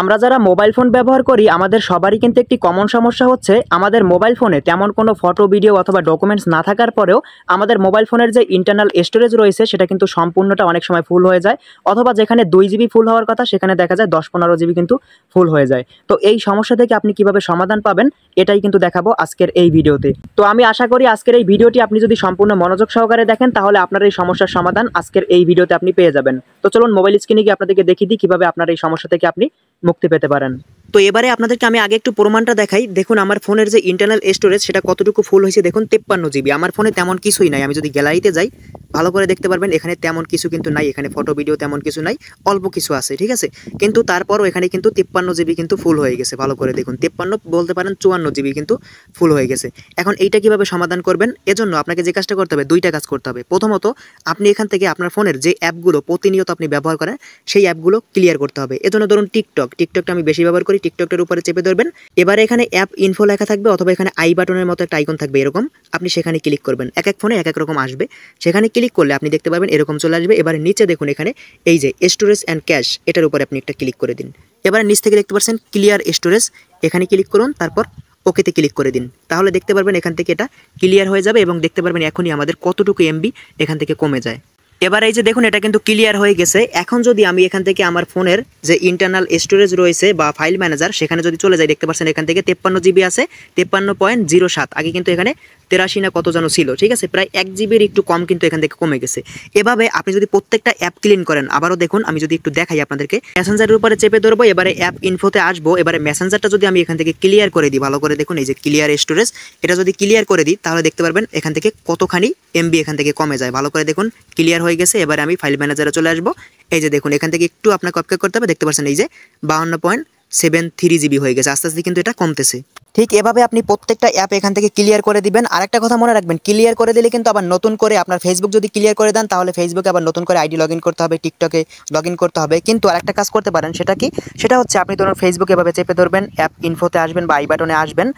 আমরা যারা mobile phone ব্যবহার করি আমাদের সবারই কিন্তু একটি কমন সমস্যা হচ্ছে আমাদের মোবাইল ফোনে তেমন কোনো ফটো ভিডিও অথবা ডকুমেন্টস না থাকার পরেও আমাদের মোবাইল ফোনের যে ইন্টারনাল স্টোরেজ রয়েছে সেটা কিন্তু সম্পূর্ণটা অনেক সময় ফুল হয়ে যায় অথবা যেখানে দুই জিবি ফুল হওয়ার কথা সেখানে দেখা যায় দশ পনেরো জিবি কিন্তু ফুল হয়ে যায় তো এই সমস্যা থেকে আপনি কিভাবে সমাধান পাবেন এটাই কিন্তু দেখাবো আজকের এই ভিডিওতে তো আমি আশা করি আজকের এই ভিডিওটি আপনি যদি সম্পূর্ণ মনোযোগ সহকারে দেখেন তাহলে আপনার এই সমস্যার সমাধান আজকের এই ভিডিওতে আপনি পেয়ে যাবেন তো চলুন মোবাইল স্ক্রিনে গিয়ে আপনাদেরকে দেখিয়ে দিই কীভাবে আপনার এই সমস্যা থেকে আপনি মুক্তি পেতে পারেন তো এবারে আপনাদেরকে আমি আগে একটু প্রমাণটা দেখাই দেখুন আমার ফোনের যে ইন্টারনাল স্টোরেজ সেটা কতটুকু ফুল হয়েছে দেখুন তেপ্পান্ন জিবি আমার ফোনে তেমন কিছুই নাই আমি যদি গ্যালারিতে যাই ভালো করে দেখতে পারবেন এখানে তেমন কিছু কিন্তু নাই এখানে ফটো ভিডিও তেমন কিছু নাই অল্প কিছু আছে ঠিক আছে কিন্তু তারপরও এখানে কিন্তু তেপ্পান্ন জিবি কিন্তু ফুল হয়ে গেছে ভালো করে দেখুন তেপ্পান্ন বলতে পারেন চুয়ান্ন জিবি কিন্তু ফুল হয়ে গেছে এখন এইটা কিভাবে সমাধান করবেন এজন্য আপনাকে যে কাজটা করতে হবে দুইটা কাজ করতে হবে প্রথমত আপনি এখান থেকে আপনার ফোনের যে অ্যাপগুলো প্রতিনিয়ত আপনি ব্যবহার করেন সেই অ্যাপগুলো ক্লিয়ার করতে হবে এজন্য ধরুন টিকটক টিকটকটা আমি বেশি ব্যবহার করি করে টিকটকের উপরে চেপে ধরবেন এবারে এখানে অ্যাপ ইনফো লেখা থাকবে অথবা এখানে আই বাটনের মতো একটা আইকন থাকবে এরকম আপনি সেখানে ক্লিক করবেন এক এক ফোনে এক এক রকম আসবে সেখানে ক্লিক করলে আপনি দেখতে পাবেন এরকম চলে আসবে এবারে নিচে দেখুন এখানে এই যে স্টোরেজ অ্যান্ড ক্যাশ এটার উপরে আপনি একটা ক্লিক করে দিন এবারে নিচ থেকে দেখতে পাচ্ছেন ক্লিয়ার স্টোরেজ এখানে ক্লিক করুন তারপর ওকেতে ক্লিক করে দিন তাহলে দেখতে পারবেন এখান থেকে এটা ক্লিয়ার হয়ে যাবে এবং দেখতে পারবেন এখনই আমাদের কতটুকু এমবি এখান থেকে কমে যায় এবার এই যে দেখুন এটা কিন্তু ক্লিয়ার হয়ে গেছে এখন যদি আমি এখান থেকে আমার ফোনের যে ইন্টারনাল স্টোরেজ রয়েছে বা ফাইল ম্যানেজার সেখানে যদি চলে যাই দেখতে পাচ্ছেন এখান থেকে তেপ্পান্ন জিবি আছে তেপ্পান্ন পয়েন্ট জিরো সাত আগে কিন্তু এখানে তেরাশি না কত যেন ছিল ঠিক আছে প্রায় এক জিবির একটু কম কিন্তু এখান থেকে কমে গেছে এভাবে আপনি যদি প্রত্যেকটা অ্যাপ ক্লিন করেন আবারও দেখুন আমি যদি একটু দেখাই আপনাদেরকে ম্যাসেঞ্জারের উপরে চেপে ধরবো এবারে অ্যাপ ইনফোতে আসবো এবারে ম্যাসেঞ্জারটা যদি আমি এখান থেকে ক্লিয়ার করে দিই ভালো করে দেখুন এই যে ক্লিয়ার স্টোরেজ এটা যদি ক্লিয়ার করে দিই তাহলে দেখতে পারবেন এখান থেকে কতখানি এমবি এখান থেকে কমে যায় ভালো করে দেখুন ক্লিয়ার হয়ে গেছে এবার আমি ফাইল ম্যানেজারে চলে আসবো এই যে দেখুন এখান থেকে একটু আপনাকে অপেক্ষা করতে হবে দেখতে পাচ্ছেন এই যে বাউন্ন পয়েন্ট সেভেন থ্রি জিবি হয়ে গেছে আস্তে আস্তে কিন্তু এটা কমতেছে ঠিক এভাবে আপনি প্রত্যেকটা অ্যাপ এখান থেকে ক্লিয়ার করে দিবেন আর একটা কথা মনে রাখবেন ক্লিয়ার করে দিলে কিন্তু আবার নতুন করে আপনার ফেসবুক যদি ক্লিয়ার করে দেন তাহলে ফেসবুকে আবার নতুন করে আইডি লগ করতে হবে টিকটকে লগ করতে হবে কিন্তু আর একটা কাজ করতে পারেন সেটা কি সেটা হচ্ছে আপনি ধরুন ফেসবুকে এভাবে চেপে ধরবেন অ্যাপ ইনফোতে আসবেন বা আই বাটনে আসবেন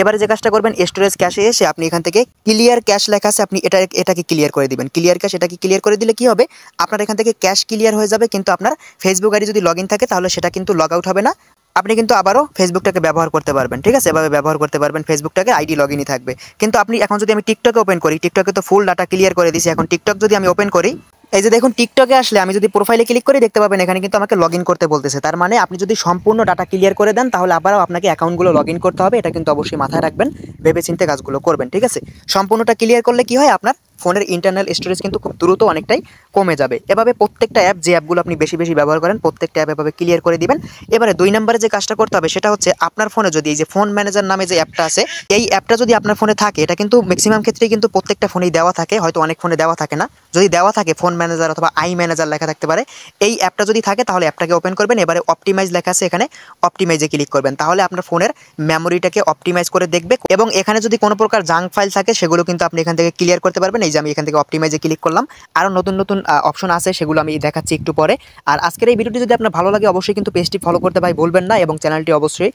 এবারে যে কাজটা করবেন স্টোরেজ ক্যাশে এসে আপনি এখান থেকে ক্লিয়ার ক্যাশ লেখা আছে আপনি এটা এটাকে ক্লিয়ার করে দিবেন ক্লিয়ার ক্যাশ এটাকে ক্লিয়ার করে দিলে কি হবে আপনার এখান থেকে ক্যাশ ক্লিয়ার হয়ে যাবে কিন্তু আপনার ফেসবুক আইডি যদি লগ থাকে তাহলে সেটা কিন্তু লগ আউট হবে না আপনি কিন্তু আবারও ফেসবুকটাকে ব্যবহার করতে পারবেন ঠিক আছে এভাবে ব্যবহার করতে পারবেন ফেসবুকটাকে আইডি লগ থাকবে কিন্তু আপনি এখন যদি আমি টিকটকে ওপেন করি টিকটকে তো ফুল ডাটা ক্লিয়ার করে দিয়েছি এখন টিকটক যদি আমি ওপেন করি এই যে দেখুন টিকটকে আসলে আমি যদি প্রোফাইলে ক্লিক করে দেখতে পাবেন এখানে কিন্তু আমাকে লগ করতে বলতেছে তার মানে আপনি যদি সম্পূর্ণ ডাটা ক্লিয়ার করে দেন তাহলে আবারও আপনাকে অ্যাকাউন্টগুলো লগ করতে হবে এটা কিন্তু অবশ্যই মাথায় রাখবেন ভেবেচিন্তে কাজগুলো করবেন ঠিক আছে সম্পূর্ণটা ক্লিয়ার করলে কি হয় আপনার ফোনের ইন্টারনাল স্টোরেজ কিন্তু খুব দ্রুত অনেকটাই কমে যাবে এভাবে প্রত্যেকটা অ্যাপ যে অ্যাপগুলো আপনি বেশি বেশি ব্যবহার করেন প্রত্যেকটা অ্যাপ এভাবে ক্লিয়ার করে দিবেন এবারে দুই নম্বরে যে কাজটা করতে হবে সেটা হচ্ছে আপনার ফোনে যদি এই যে ফোন ম্যানেজার নামে যে অ্যাপটা আছে এই অ্যাপটা যদি আপনার ফোনে থাকে এটা কিন্তু ম্যাক্সিমাম ক্ষেত্রেই কিন্তু প্রত্যেকটা ফোনেই দেওয়া থাকে হয়তো অনেক ফোনে দেওয়া থাকে না যদি দেওয়া থাকে ফোন ম্যানেজার অথবা আই ম্যানেজার লেখা থাকতে পারে এই অ্যাপটা যদি থাকে তাহলে অ্যাপটাকে ওপেন করবেন এবারে অপটিমাইজ লেখা আছে এখানে অপটিমাইজে ক্লিক করবেন তাহলে আপনার ফোনের মেমোরিটাকে অপটিমাইজ করে দেখবে এবং এখানে যদি কোনো প্রকার জাঙ্ক ফাইল থাকে সেগুলো কিন্তু আপনি এখান থেকে ক্লিয়ার করতে পারবেন এই যে আমি এখান থেকে অপটিমাইজে ক্লিক করলাম আরও নতুন নতুন অপশন আছে সেগুলো আমি দেখাচ্ছি একটু পরে আর আজকের এই ভিডিওটি যদি আপনার ভালো লাগে অবশ্যই কিন্তু পেজটি ফলো করতে ভাই বলবেন না এবং চ্যানেলটি অবশ্যই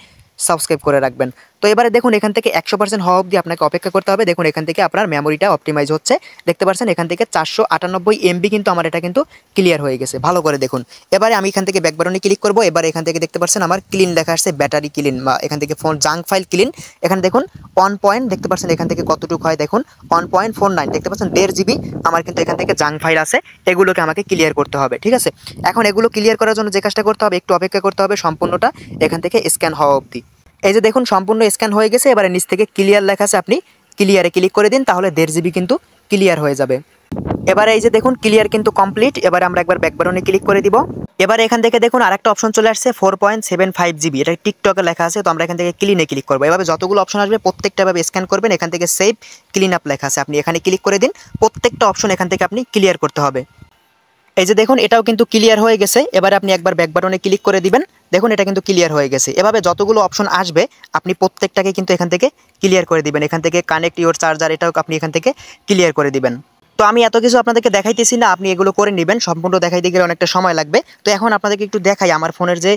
সাবস্ক্রাইব করে রাখবেন তো এবারে দেখুন এখান থেকে একশো পার্সেন্ট হওয়া অবধি আপনাকে অপেক্ষা করতে হবে দেখুন এখান থেকে আপনার মেমোরিটা অপটিমাইজ হচ্ছে দেখতে পাচ্ছেন এখান থেকে চারশো আটানব্বই এমবি কিন্তু আমার এটা কিন্তু ক্লিয়ার হয়ে গেছে ভালো করে দেখুন এবারে আমি এখান থেকে ব্যাকবারনে ক্লিক করবো এবার এখান থেকে দেখতে পাচ্ছেন আমার ক্লিন লেখা আসছে ব্যাটারি ক্লিন বা এখান থেকে ফোন জাঙ্ক ফাইল ক্লিন এখানে দেখুন ওয়ান পয়েন্ট দেখতে পাচ্ছেন এখান থেকে কতটুকু হয় দেখুন ওয়ান পয়েন্ট ফোর নাইন দেখতে পাচ্ছেন দেড় জিবি আমার কিন্তু এখান থেকে জাঙ্ক ফাইল আছে এগুলোকে আমাকে ক্লিয়ার করতে হবে ঠিক আছে এখন এগুলো ক্লিয়ার করার জন্য যে কাজটা করতে হবে একটু অপেক্ষা করতে হবে সম্পূর্ণটা এখান থেকে স্ক্যান হওয়া অবধি এই যে দেখুন সম্পূর্ণ স্ক্যান হয়ে গেছে এবারে নিচ থেকে ক্লিয়ার লেখা আছে আপনি ক্লিয়ারে ক্লিক করে দিন তাহলে দেড় জিবি কিন্তু ক্লিয়ার হয়ে যাবে এবারে এই যে দেখুন ক্লিয়ার কিন্তু কমপ্লিট এবার আমরা একবার ব্যাকবারনে ক্লিক করে দিব এবার এখান থেকে দেখুন আরেকটা অপশন চলে আসছে four point seven five GB এটা টিকটকে লেখা আছে তো আমরা এখান থেকে ক্লিনে ক্লিক করবো এভাবে যতগুলো অপশন আসবে প্রত্যেকটা এভাবে স্ক্যান করবেন এখান থেকে সেভ ক্লিন আপ লেখা আছে আপনি এখানে ক্লিক করে দিন প্রত্যেকটা অপশন এখান থেকে আপনি ক্লিয়ার করতে হবে এই যে দেখুন এটাও কিন্তু ক্লিয়ার হয়ে গেছে এবারে আপনি একবার ব্যাক বাটনে ক্লিক করে দিবেন দেখুন এটা কিন্তু ক্লিয়ার হয়ে গেছে এভাবে যতগুলো অপশন আসবে আপনি প্রত্যেকটাকে কিন্তু এখান থেকে ক্লিয়ার করে দিবেন এখান থেকে কানেক্ট ইউর চার্জার এটাও আপনি এখান থেকে ক্লিয়ার করে দিবেন তো আমি এত কিছু আপনাদেরকে দেখাইতেছি না আপনি এগুলো করে নেবেন সম্পূর্ণ দেখাইতে গেলে অনেকটা সময় লাগবে তো এখন আপনাদেরকে একটু দেখাই আমার ফোনের যে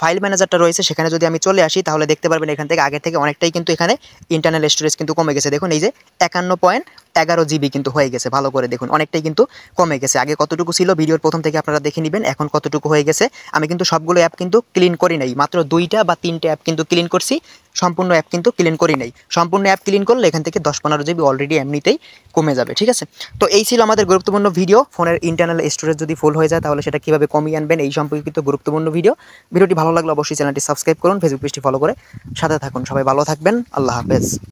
ফাইল ম্যানেজারটা রয়েছে সেখানে যদি আমি চলে আসি তাহলে দেখতে পারবেন এখান থেকে আগে থেকে অনেকটাই কিন্তু এখানে ইন্টারনাল স্টোরেজ কিন্তু কমে গেছে দেখুন এই যে একান্ন পয়েন্ট এগারো জিবি কিন্তু হয়ে গেছে ভালো করে দেখুন অনেকটাই কিন্তু কমে গেছে আগে কতটুকু ছিল ভিডিওর প্রথম থেকে আপনারা দেখে নেবেন এখন কতটুকু হয়ে গেছে আমি কিন্তু সবগুলো অ্যাপ কিন্তু ক্লিন করি নাই মাত্র দুইটা বা তিনটে অ্যাপ কিন্তু ক্লিন করছি সম্পূর্ণ অ্যাপ কিন্তু ক্লিন করি নেই সম্পূর্ণ অ্যাপ ক্লিন করলে এখান থেকে দশ পনেরো জিবি অলরেডি এমনিতেই কমে যাবে ঠিক আছে তো এই ছিল আমাদের গুরুত্বপূর্ণ ভিডিও ফোনের ইন্টারনাল স্টোরেজ যদি ফুল হয়ে যায় তাহলে সেটা কীভাবে কমিয়ে আনবেন এই সম্পর্কিত গুরুত্বপূর্ণ ভিডিও ভিডিওটি ভালো লাগলে অবশ্যই চ্যানেলটি সাবস্ক্রাইব করুন ফেসবুক পেজটি ফলো করে সাথে থাকুন সবাই ভালো থাকবেন আল্লাহ হাফেজ